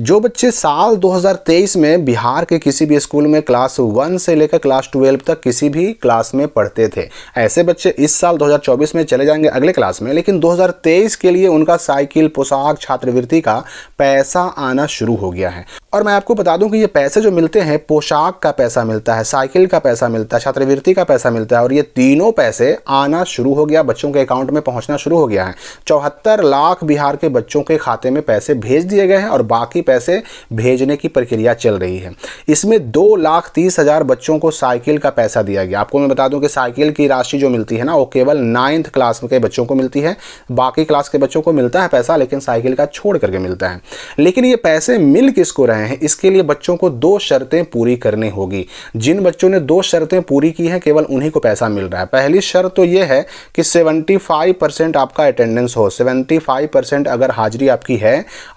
जो बच्चे साल 2023 में बिहार के किसी भी स्कूल में क्लास वन से लेकर क्लास ट्वेल्व तक किसी भी क्लास में पढ़ते थे ऐसे बच्चे इस साल 2024 में चले जाएंगे अगले क्लास में लेकिन 2023 के लिए उनका साइकिल पोशाक छात्रवृत्ति का पैसा आना शुरू हो गया है और मैं आपको बता दूं कि ये पैसे जो मिलते हैं पोशाक का पैसा मिलता है साइकिल का पैसा मिलता है छात्रवृत्ति का पैसा मिलता है और ये तीनों पैसे आना शुरू हो गया बच्चों के अकाउंट में पहुंचना शुरू हो गया है चौहत्तर लाख बिहार के बच्चों के खाते में पैसे भेज दिए गए हैं और बाकी ही पैसे भेजने की प्रक्रिया चल रही है इसमें दो लाख तीस हज़ार बच्चों को साइकिल का पैसा दिया गया आपको मैं बता दूं कि साइकिल की राशि जो मिलती है ना वो केवल नाइन्थ क्लास के बच्चों को मिलती है बाकी क्लास के बच्चों को मिलता है पैसा लेकिन साइकिल का छोड़ करके मिलता है लेकिन ये पैसे मिल किसको रहे हैं इसके लिए बच्चों को दो शर्तें पूरी करनी होगी जिन बच्चों ने दो शर्तें पूरी की हैं केवल उन्हीं को पैसा मिल रहा है पहली शर्त तो ये है कि 75 परसेंट आपका अटेंडेंस हो 75 परसेंट अगर हाजिरी आपकी है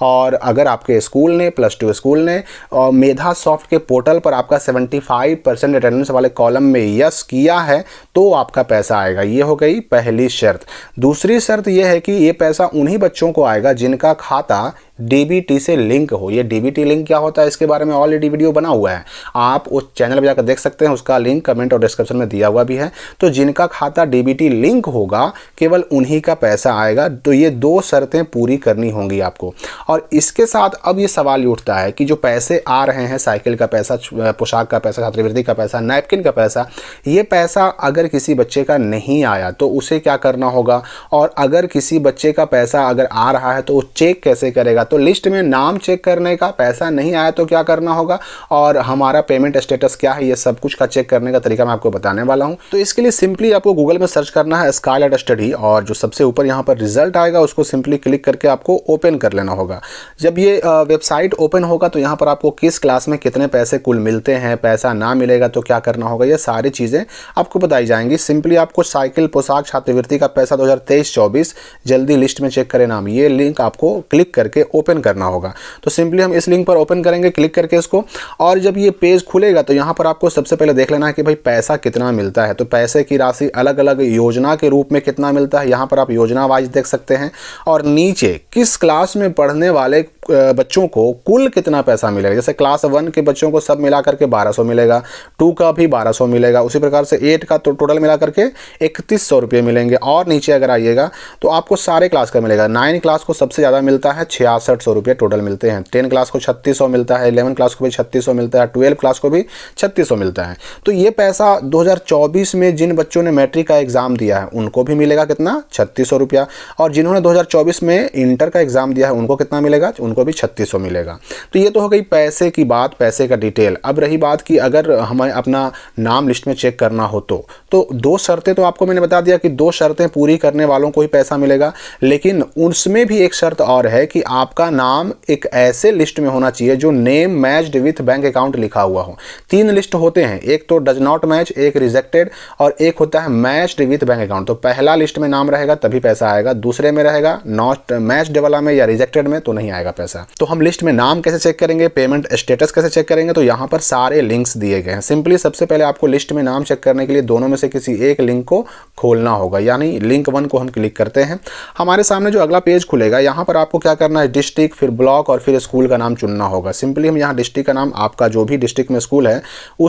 और अगर आपके स्कूल स्कूल ने प्लस टू स्कूल ने और मेधा सॉफ्ट के पोर्टल पर आपका 75 परसेंट अटेंडेंस वाले कॉलम में यस किया है तो आपका पैसा आएगा ये हो गई पहली शर्त दूसरी शर्त यह है कि ये पैसा उन्हीं बच्चों को आएगा जिनका खाता डीबीटी से लिंक हो ये डीबीटी लिंक क्या होता है इसके बारे में ऑलरेडी वीडियो बना हुआ है आप उस चैनल पर जाकर देख सकते हैं उसका लिंक कमेंट और डिस्क्रिप्शन में दिया हुआ भी है तो जिनका खाता डीबीटी लिंक होगा केवल उन्हीं का पैसा आएगा तो ये दो शर्तें पूरी करनी होंगी आपको और इसके साथ अब ये सवाल उठता है कि जो पैसे आ रहे हैं साइकिल का पैसा पोशाक का पैसा छात्रवृत्ति का पैसा नैपकिन का पैसा ये पैसा अगर किसी बच्चे का नहीं आया तो उसे क्या करना होगा और अगर किसी बच्चे का पैसा अगर आ रहा है तो वो चेक कैसे करेगा तो लिस्ट में नाम चेक करने का पैसा नहीं आया तो क्या करना होगा और हमारा पेमेंट स्टेटस क्या है ये सब कुछ का चेक करने का तरीका मैं आपको बताने वाला हूँ तो इसके लिए सिंपली आपको गूगल में सर्च करना है स्कारलेट स्टडी और जो सबसे ऊपर यहाँ पर रिजल्ट आएगा उसको सिंपली क्लिक करके आपको ओपन कर लेना होगा जब ये वेबसाइट ओपन होगा तो यहाँ पर आपको किस क्लास में कितने पैसे कुल मिलते हैं पैसा ना मिलेगा तो क्या करना होगा ये सारी चीज़ें आपको बताई जाएंगी सिंपली आपको साइकिल पोशाक छात्रवृत्ति का पैसा दो हज़ार जल्दी लिस्ट में चेक करें नाम ये लिंक आपको क्लिक करके ओपन करना होगा तो सिंपली हम इस लिंक पर ओपन करेंगे क्लिक करके इसको और जब ये पेज खुलेगा तो यहाँ पर आपको सबसे पहले देख लेना है कि भाई पैसा कितना मिलता है तो पैसे की राशि अलग अलग योजना के रूप में कितना मिलता है यहाँ पर आप योजना वाइज देख सकते हैं और नीचे किस क्लास में पढ़ने वाले बच्चों को कुल कितना पैसा मिलेगा जैसे क्लास वन के बच्चों को सब मिला करके बारह सौ मिलेगा टू का भी बारह सौ मिलेगा उसी प्रकार से एट का तो टोटल मिला करके इकतीस सौ रुपये मिलेंगे और नीचे अगर आइएगा तो आपको सारे क्लास का मिलेगा नाइन क्लास को सबसे ज़्यादा मिलता है छियासठ सौ रुपये टोटल मिलते हैं टेन क्लास को छत्तीस सौ मिलता है इलेवन क्लास को भी छत्तीस सौ मिलता है ट्वेल्व क्लास को भी छत्तीस सौ मिलता है तो ये पैसा दो हज़ार चौबीस में जिन बच्चों ने मैट्रिक का एग्ज़ाम दिया है उनको भी मिलेगा कितना छत्तीस सौ रुपया और जिन्होंने दो हज़ार चौबीस में इंटर का एग्ज़ाम दिया है उनको कितना मिलेगा उनको उनको भी छत्तीस मिलेगा तो ये तो हो गई पैसे की बात पैसे का डिटेल अब रही बात कि अगर हमें अपना नाम लिस्ट में चेक करना हो तो तो दो शर्तें तो आपको मैंने बता दिया कि दो शर्तें पूरी करने वालों को ही पैसा मिलेगा लेकिन उसमें भी एक शर्त और है कि आपका नाम एक ऐसे लिस्ट में होना चाहिए जो name matched with bank account लिखा हुआ हो तीन लिस्ट होते हैं एक तो डज नॉट मैच एक रिजेक्टेड और एक होता है मैच्ड विथ बैंक अकाउंट तो पहला लिस्ट में नाम रहेगा तभी पैसा आएगा दूसरे में रहेगा नॉट मैच वाला में या रिजेक्टेड में तो नहीं आएगा पैसा पैसा तो हम लिस्ट में नाम कैसे चेक करेंगे पेमेंट स्टेटस कैसे चेक करेंगे तो यहाँ पर सारे लिंक्स दिए गए हैं सिंपली सबसे पहले आपको लिस्ट में नाम चेक करने के लिए दोनों में से किसी एक लिंक को खोलना होगा यानी लिंक वन को हम क्लिक करते हैं हमारे सामने जो अगला पेज खुलेगा यहाँ पर आपको क्या करना है डिस्ट्रिक्ट फिर ब्लॉक और फिर स्कूल का नाम चुनना होगा सिंपली हम यहाँ डिस्ट्रिक्ट का नाम आपका जो भी डिस्ट्रिक्ट में स्कूल है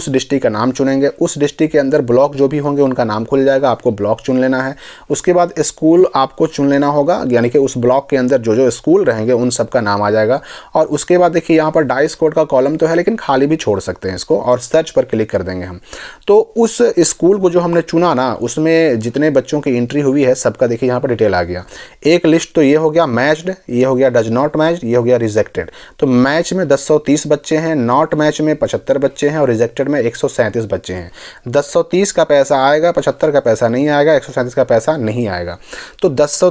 उस डिस्ट्रिक्ट का नाम चुनेंगे उस डिस्ट्रिक्ट के अंदर ब्लॉक जो भी होंगे उनका नाम खुल जाएगा आपको ब्लॉक चुन लेना है उसके बाद स्कूल आपको चुन लेना होगा यानी कि उस ब्लॉक के अंदर जो जो स्कूल रहेंगे उन सबका नाम आ जाएगा और उसके बाद देखिए यहाँ पर डाइस कोड का कॉलम तो है लेकिन खाली भी छोड़ सकते हैं इसको और सर्च पर क्लिक कर देंगे हम तो उस स्कूल को जो हमने चुना ना उसमें जितने बच्चों की एंट्री हुई है सबका देखिए यहाँ पर डिटेल आ गया एक लिस्ट तो ये हो गया मैच्ड ये हो गया डज नॉट मैच ये हो गया रिजेक्टेड तो मैच में दस बच्चे हैं नॉट मैच में पचहत्तर बच्चे हैं और रिजेक्टेड में एक बच्चे हैं दस का पैसा आएगा पचहत्तर का पैसा नहीं आएगा एक का पैसा नहीं आएगा तो दस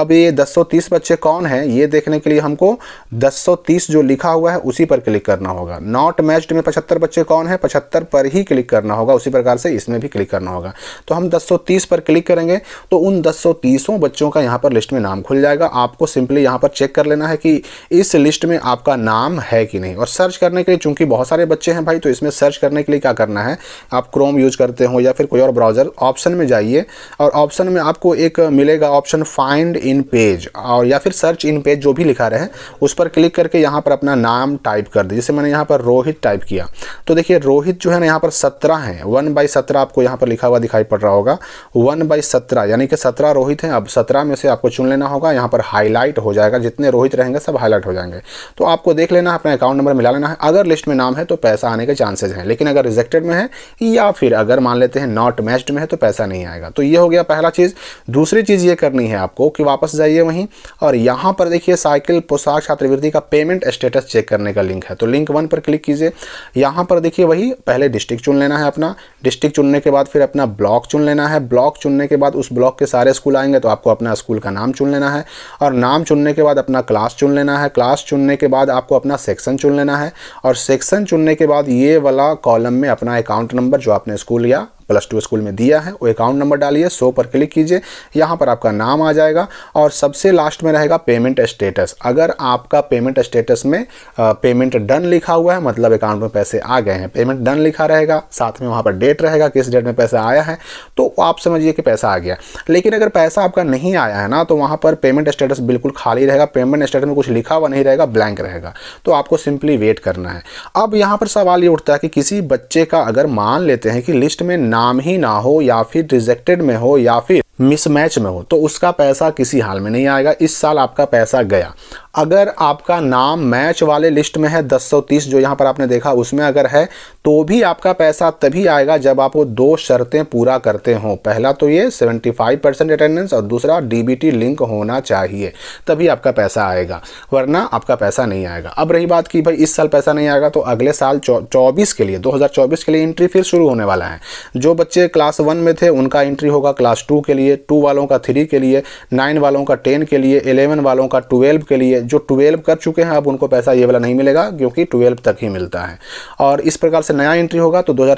अब ये 1030 बच्चे कौन है ये देखने के लिए हमको 1030 जो लिखा हुआ है उसी पर क्लिक करना होगा नॉट मैच्ड में 75 बच्चे कौन है 75 पर ही क्लिक करना होगा उसी प्रकार से इसमें भी क्लिक करना होगा तो हम 1030 पर क्लिक करेंगे तो उन 1030 बच्चों का यहाँ पर लिस्ट में नाम खुल जाएगा आपको सिंपली यहाँ पर चेक कर लेना है कि इस लिस्ट में आपका नाम है कि नहीं और सर्च करने के लिए चूंकि बहुत सारे बच्चे हैं भाई तो इसमें सर्च करने के लिए क्या करना है आप क्रोम यूज करते हो या फिर कोई और ब्राउज़र ऑप्शन में जाइए और ऑप्शन में आपको एक मिलेगा ऑप्शन फाइंड इन पेज और या फिर सर्च इन पेज जो भी लिखा रहे उस पर क्लिक करके यहाँ पर अपना नाम टाइप कर दी जैसे मैंने यहाँ पर रोहित टाइप किया तो देखिए रोहित जो है ना यहाँ पर सत्रह हैं वन बाई सत्रह आपको यहाँ पर लिखा हुआ दिखाई पड़ रहा होगा वन बाई सत्रह यानी कि सत्रह रोहित हैं अब सत्रह में से आपको चुन लेना होगा यहाँ पर हाईलाइट हो जाएगा जितने रोहित रहेंगे सब हाईलाइट हो जाएंगे तो आपको देख लेना अपना अकाउंट नंबर मिला लेना है अगर लिस्ट में नाम है तो पैसा आने के चांसेज हैं लेकिन अगर रिजेक्टेड में है या फिर अगर मान लेते हैं नॉट मैच्ड में है तो पैसा नहीं आएगा तो ये हो गया पहला चीज़ दूसरी चीज़ ये करनी है आपको कि वापस जाइए वहीं और यहाँ पर देखिए साइकिल पोशाक छात्रवृत्ति का पेमेंट स्टेटस चेक करने का लिंक है तो लिंक वन पर क्लिक कीजिए यहाँ पर देखिए वही पहले डिस्ट्रिक्ट चुन लेना है अपना डिस्ट्रिक्ट चुनने के बाद फिर अपना ब्लॉक चुन लेना है ब्लॉक चुनने के बाद उस ब्लॉक के सारे स्कूल आएंगे तो आपको अपना स्कूल का नाम चुन लेना है और नाम चुनने के बाद अपना क्लास चुन लेना है क्लास चुनने के बाद आपको अपना सेक्शन चुन लेना है और सेक्शन चुनने के बाद ये वाला कॉलम में अपना अकाउंट नंबर जो आपने स्कूल या प्लस टू स्कूल में दिया है वो अकाउंट नंबर डालिए सो पर क्लिक कीजिए यहाँ पर आपका नाम आ जाएगा और सबसे लास्ट में रहेगा पेमेंट स्टेटस अगर आपका पेमेंट स्टेटस में पेमेंट डन लिखा हुआ है मतलब अकाउंट में पैसे आ गए हैं पेमेंट डन लिखा रहेगा साथ में वहाँ पर डेट रहेगा किस डेट में पैसा आया है तो आप समझिए कि पैसा आ गया लेकिन अगर पैसा आपका नहीं आया है ना तो वहाँ पर पेमेंट स्टेटस बिल्कुल खाली रहेगा पेमेंट स्टेटस में कुछ लिखा हुआ नहीं रहेगा ब्लैंक रहेगा तो आपको सिंपली वेट करना है अब यहाँ पर सवाल ये उठता है कि किसी बच्चे का अगर मान लेते हैं कि लिस्ट में नाम नाम ही ना हो या फिर रिजेक्टेड में हो या फिर मिसमैच में हो तो उसका पैसा किसी हाल में नहीं आएगा इस साल आपका पैसा गया अगर आपका नाम मैच वाले लिस्ट में है 1030 जो यहाँ पर आपने देखा उसमें अगर है तो भी आपका पैसा तभी आएगा जब आप वो दो शर्तें पूरा करते हों पहला तो ये 75 परसेंट अटेंडेंस और दूसरा डीबीटी लिंक होना चाहिए तभी आपका पैसा आएगा वरना आपका पैसा नहीं आएगा अब रही बात की भाई इस साल पैसा नहीं आएगा तो अगले साल चौबीस के लिए दो के लिए इंट्री फिर शुरू होने वाला है जो बच्चे क्लास वन में थे उनका इंट्री होगा क्लास टू के लिए लिए टू वालों का थ्री के लिए नाइन वालों का टेन के लिए एलेवन वालों का ट्वेल्व के लिए जो ट्वेल्व कर चुके हैं अब उनको पैसा ये वाला नहीं मिलेगा क्योंकि ट्वेल्व तक ही मिलता है और इस प्रकार से नया एंट्री होगा तो दो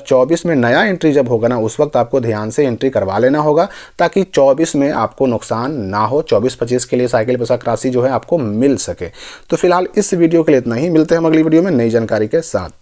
में नया एंट्री जब होगा ना उस वक्त आपको ध्यान से एंट्री करवा लेना होगा ताकि चौबीस में आपको नुकसान ना हो चौबीस पच्चीस के लिए साइकिल पोशाक राशि जो है आपको मिल सके तो फिलहाल इस वीडियो के लिए इतना ही मिलते हैं हम अगली वीडियो में नई जानकारी के साथ